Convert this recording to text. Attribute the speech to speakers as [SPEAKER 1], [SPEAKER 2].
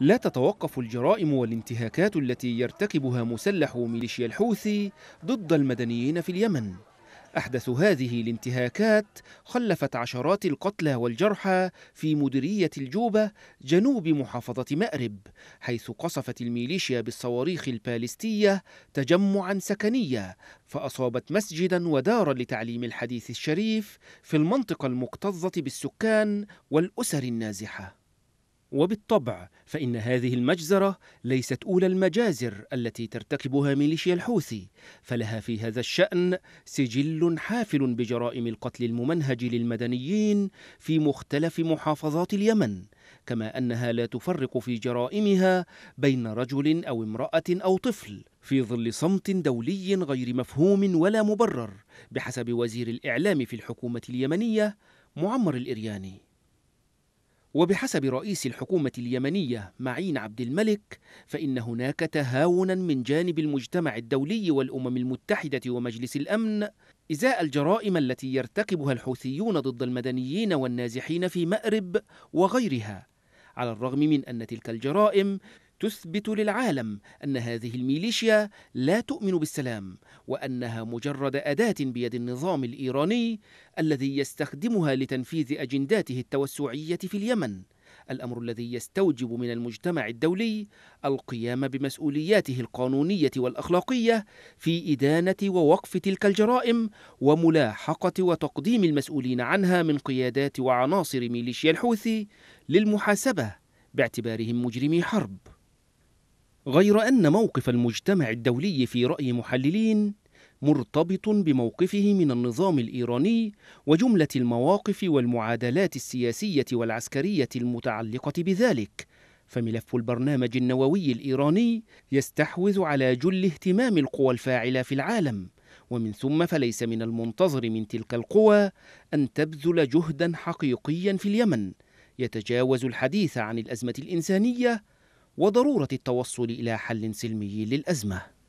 [SPEAKER 1] لا تتوقف الجرائم والانتهاكات التي يرتكبها مسلح ميليشيا الحوثي ضد المدنيين في اليمن أحدث هذه الانتهاكات خلفت عشرات القتلى والجرحى في مديرية الجوبة جنوب محافظة مأرب حيث قصفت الميليشيا بالصواريخ البالستية تجمعا سكنيا فأصابت مسجدا ودارا لتعليم الحديث الشريف في المنطقة المكتظة بالسكان والأسر النازحة وبالطبع فإن هذه المجزرة ليست أولى المجازر التي ترتكبها ميليشيا الحوثي، فلها في هذا الشأن سجل حافل بجرائم القتل الممنهج للمدنيين في مختلف محافظات اليمن، كما أنها لا تفرق في جرائمها بين رجل أو امرأة أو طفل، في ظل صمت دولي غير مفهوم ولا مبرر، بحسب وزير الإعلام في الحكومة اليمنية معمر الإرياني. وبحسب رئيس الحكومة اليمنية معين عبد الملك فإن هناك تهاونا من جانب المجتمع الدولي والأمم المتحدة ومجلس الأمن إزاء الجرائم التي يرتكبها الحوثيون ضد المدنيين والنازحين في مأرب وغيرها على الرغم من أن تلك الجرائم تثبت للعالم أن هذه الميليشيا لا تؤمن بالسلام وأنها مجرد أداة بيد النظام الإيراني الذي يستخدمها لتنفيذ أجنداته التوسعية في اليمن الأمر الذي يستوجب من المجتمع الدولي القيام بمسؤولياته القانونية والأخلاقية في إدانة ووقف تلك الجرائم وملاحقة وتقديم المسؤولين عنها من قيادات وعناصر ميليشيا الحوثي للمحاسبة باعتبارهم مجرمي حرب غير أن موقف المجتمع الدولي في رأي محللين مرتبط بموقفه من النظام الإيراني وجملة المواقف والمعادلات السياسية والعسكرية المتعلقة بذلك فملف البرنامج النووي الإيراني يستحوذ على جل اهتمام القوى الفاعلة في العالم ومن ثم فليس من المنتظر من تلك القوى أن تبذل جهدا حقيقيا في اليمن يتجاوز الحديث عن الأزمة الإنسانية وضروره التوصل الى حل سلمي للازمه